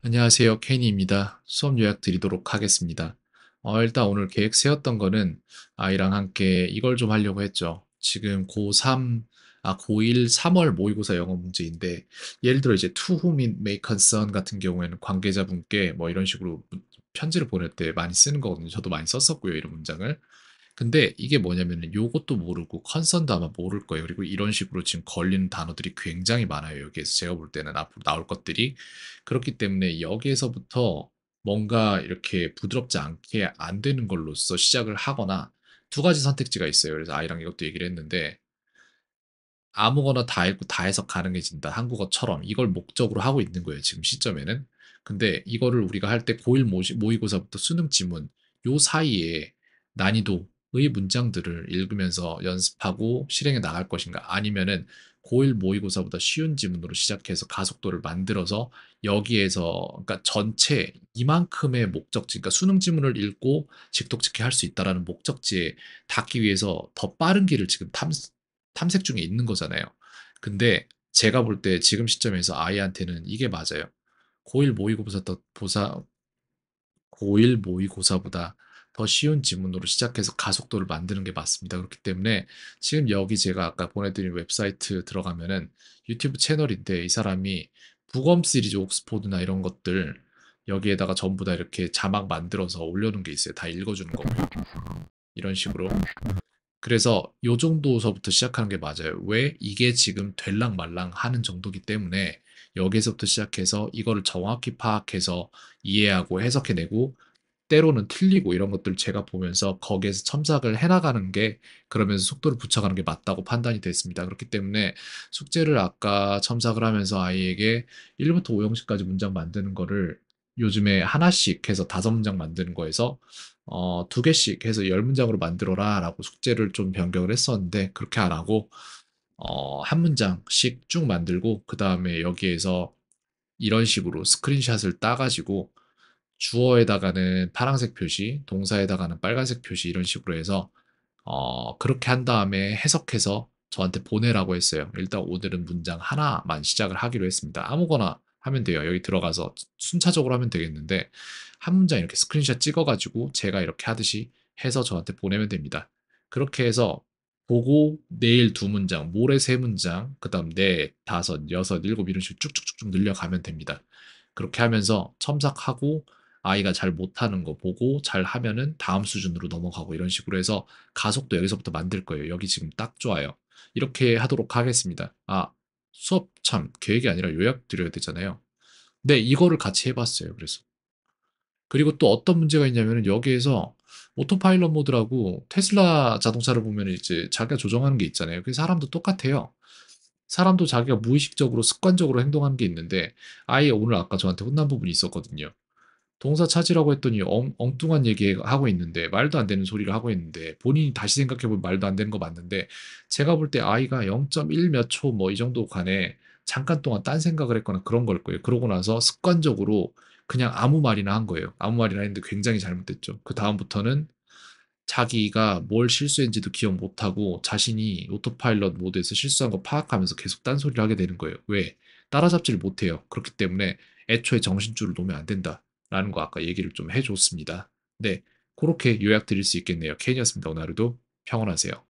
안녕하세요. 케니입니다. 수업 요약 드리도록 하겠습니다. 어, 일단 오늘 계획 세웠던 거는 아이랑 함께 이걸 좀 하려고 했죠. 지금 고3, 아, 고1 3월 모의고사 영어 문제인데, 예를 들어 이제 to whom it may concern 같은 경우에는 관계자분께 뭐 이런 식으로 편지를 보낼 때 많이 쓰는 거거든요. 저도 많이 썼었고요. 이런 문장을. 근데 이게 뭐냐면은 요것도 모르고 컨선도 아마 모를 거예요. 그리고 이런 식으로 지금 걸리는 단어들이 굉장히 많아요. 여기에서 제가 볼 때는 앞으로 나올 것들이 그렇기 때문에 여기에서부터 뭔가 이렇게 부드럽지 않게 안 되는 걸로써 시작을 하거나 두 가지 선택지가 있어요. 그래서 아이랑 이것도 얘기를 했는데 아무거나 다 읽고 다 해서 가능해진다. 한국어처럼 이걸 목적으로 하고 있는 거예요. 지금 시점에는. 근데 이거를 우리가 할 때 고1 모의고사부터 수능 지문 요 사이에 난이도 의 문장들을 읽으면서 연습하고 실행해 나갈 것인가 아니면은 고1 모의고사보다 쉬운 지문으로 시작해서 가속도를 만들어서 여기에서 그러니까 전체 이만큼의 목적지 그러니까 수능 지문을 읽고 직독직해 할 수 있다라는 목적지에 닿기 위해서 더 빠른 길을 지금 탐, 탐색 중에 있는 거잖아요. 근데 제가 볼 때 지금 시점에서 아이한테는 이게 맞아요. 고1 모의고사 보사 고1 모의고사보다 더 쉬운 지문으로 시작해서 가속도를 만드는 게 맞습니다. 그렇기 때문에 지금 여기 제가 아까 보내드린 웹사이트 들어가면은 유튜브 채널인데 이 사람이 부검 시리즈 옥스포드나 이런 것들 여기에다가 전부 다 이렇게 자막 만들어서 올려놓은 게 있어요. 다 읽어주는 거. 이런 식으로. 그래서 요 정도서부터 시작하는 게 맞아요. 왜? 이게 지금 될랑 말랑 하는 정도기 때문에 여기서부터 시작해서 이거를 정확히 파악해서 이해하고 해석해내고 때로는 틀리고 이런 것들 제가 보면서 거기에서 첨삭을 해나가는 게 그러면서 속도를 붙여가는 게 맞다고 판단이 됐습니다. 그렇기 때문에 숙제를 아까 첨삭을 하면서 아이에게 1부터 5형식까지 문장 만드는 거를 요즘에 하나씩 해서 다섯 문장 만드는 거에서 어, 두 개씩 해서 열 문장으로 만들어라 라고 숙제를 좀 변경을 했었는데 그렇게 안 하고 어, 한 문장씩 쭉 만들고 그 다음에 여기에서 이런 식으로 스크린샷을 따가지고 주어에다가는 파란색 표시, 동사에다가는 빨간색 표시 이런 식으로 해서 어, 그렇게 한 다음에 해석해서 저한테 보내라고 했어요. 일단 오늘은 문장 하나만 시작을 하기로 했습니다. 아무거나 하면 돼요. 여기 들어가서 순차적으로 하면 되겠는데 한 문장 이렇게 스크린샷 찍어가지고 제가 이렇게 하듯이 해서 저한테 보내면 됩니다. 그렇게 해서 보고 내일 두 문장, 모레 세 문장, 그 다음 네, 다섯, 여섯, 일곱 이런 식으로 쭉쭉쭉쭉 늘려가면 됩니다. 그렇게 하면서 첨삭하고 아이가 잘 못하는 거 보고 잘 하면은 다음 수준으로 넘어가고 이런 식으로 해서 가속도 여기서부터 만들 거예요. 여기 지금 딱 좋아요. 이렇게 하도록 하겠습니다. 아, 수업 참 계획이 아니라 요약 드려야 되잖아요. 네, 이거를 같이 해봤어요. 그래서. 그리고 또 어떤 문제가 있냐면은 여기에서 오토파일럿 모드라고 테슬라 자동차를 보면 이제 자기가 조정하는 게 있잖아요. 그 사람도 똑같아요. 사람도 자기가 무의식적으로 습관적으로 행동하는 게 있는데 아예 오늘 아까 저한테 혼난 부분이 있었거든요. 동사 찾으라고 했더니 엉, 뚱한 얘기 하고 있는데 말도 안 되는 소리를 하고 있는데 본인이 다시 생각해보면 말도 안 되는 거 맞는데 제가 볼 때 아이가 0.1 몇 초 뭐 이 정도 간에 잠깐 동안 딴 생각을 했거나 그런 걸 거예요. 그러고 나서 습관적으로 그냥 아무 말이나 한 거예요. 아무 말이나 했는데 굉장히 잘못됐죠. 그 다음부터는 자기가 뭘 실수했는지도 기억 못하고 자신이 오토파일럿 모드에서 실수한 거 파악하면서 계속 딴소리를 하게 되는 거예요. 왜? 따라잡지를 못해요. 그렇기 때문에 애초에 정신줄을 놓으면 안 된다. 라는 거 아까 얘기를 좀 해줬습니다. 네, 그렇게 요약드릴 수 있겠네요. 케인이었습니다. 오늘 하루도 평온하세요.